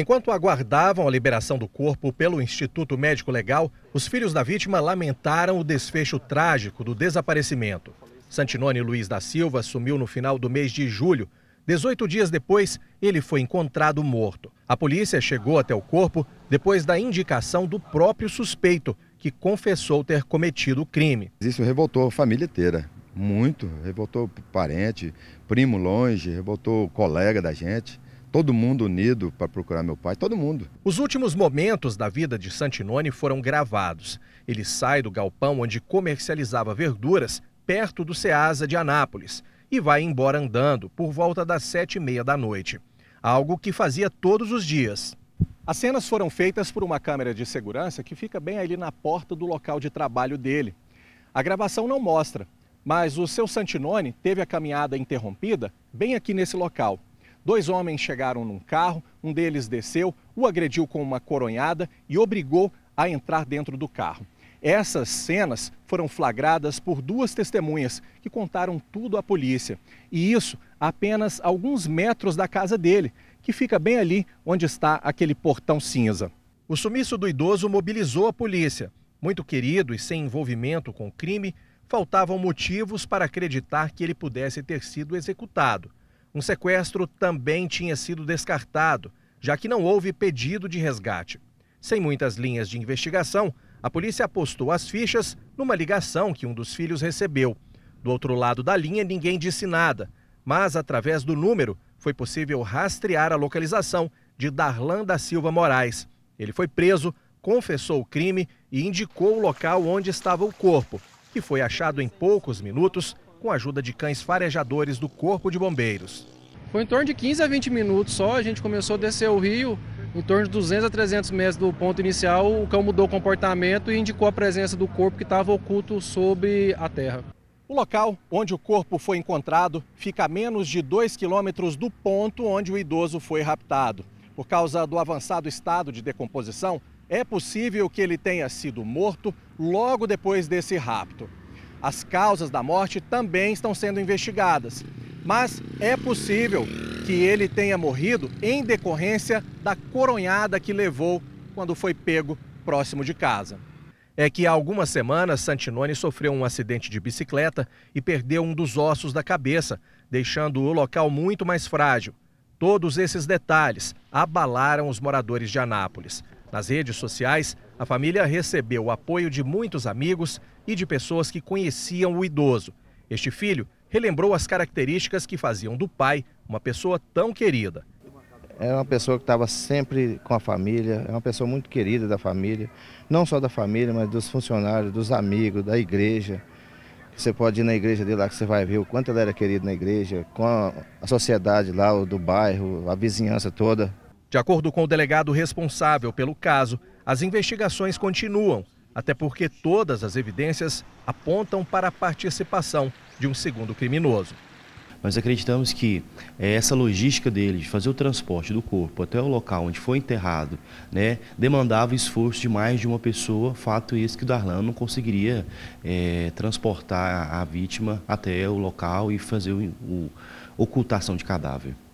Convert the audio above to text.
Enquanto aguardavam a liberação do corpo pelo Instituto Médico Legal, os filhos da vítima lamentaram o desfecho trágico do desaparecimento. Santinone Luiz da Silva sumiu no final do mês de julho. 18 dias depois, ele foi encontrado morto. A polícia chegou até o corpo depois da indicação do próprio suspeito, que confessou ter cometido o crime. Isso revoltou a família inteira, muito. Revoltou parente, primo longe, revoltou colega da gente todo mundo unido para procurar meu pai, todo mundo. Os últimos momentos da vida de Santinoni foram gravados. Ele sai do galpão onde comercializava verduras, perto do Ceasa de Anápolis, e vai embora andando por volta das sete e meia da noite. Algo que fazia todos os dias. As cenas foram feitas por uma câmera de segurança que fica bem ali na porta do local de trabalho dele. A gravação não mostra, mas o seu Santinoni teve a caminhada interrompida bem aqui nesse local, Dois homens chegaram num carro, um deles desceu, o agrediu com uma coronhada e obrigou a entrar dentro do carro. Essas cenas foram flagradas por duas testemunhas que contaram tudo à polícia. E isso apenas alguns metros da casa dele, que fica bem ali onde está aquele portão cinza. O sumiço do idoso mobilizou a polícia. Muito querido e sem envolvimento com o crime, faltavam motivos para acreditar que ele pudesse ter sido executado. Um sequestro também tinha sido descartado, já que não houve pedido de resgate. Sem muitas linhas de investigação, a polícia apostou as fichas numa ligação que um dos filhos recebeu. Do outro lado da linha, ninguém disse nada, mas através do número foi possível rastrear a localização de Darlan da Silva Moraes. Ele foi preso, confessou o crime e indicou o local onde estava o corpo, que foi achado em poucos minutos com a ajuda de cães farejadores do Corpo de Bombeiros. Foi em torno de 15 a 20 minutos só, a gente começou a descer o rio, em torno de 200 a 300 metros do ponto inicial, o cão mudou o comportamento e indicou a presença do corpo que estava oculto sob a terra. O local onde o corpo foi encontrado fica a menos de 2 quilômetros do ponto onde o idoso foi raptado. Por causa do avançado estado de decomposição, é possível que ele tenha sido morto logo depois desse rapto. As causas da morte também estão sendo investigadas, mas é possível que ele tenha morrido em decorrência da coronhada que levou quando foi pego próximo de casa. É que há algumas semanas Santinoni sofreu um acidente de bicicleta e perdeu um dos ossos da cabeça, deixando o local muito mais frágil. Todos esses detalhes abalaram os moradores de Anápolis. Nas redes sociais, a família recebeu o apoio de muitos amigos e de pessoas que conheciam o idoso. Este filho relembrou as características que faziam do pai uma pessoa tão querida. Era é uma pessoa que estava sempre com a família, é uma pessoa muito querida da família, não só da família, mas dos funcionários, dos amigos, da igreja. Você pode ir na igreja dele lá que você vai ver o quanto ele era querido na igreja, com a sociedade lá, do bairro, a vizinhança toda. De acordo com o delegado responsável pelo caso, as investigações continuam, até porque todas as evidências apontam para a participação de um segundo criminoso. Nós acreditamos que é, essa logística dele, de fazer o transporte do corpo até o local onde foi enterrado, né, demandava esforço de mais de uma pessoa, fato esse que o Darlan não conseguiria é, transportar a vítima até o local e fazer o, o ocultação de cadáver.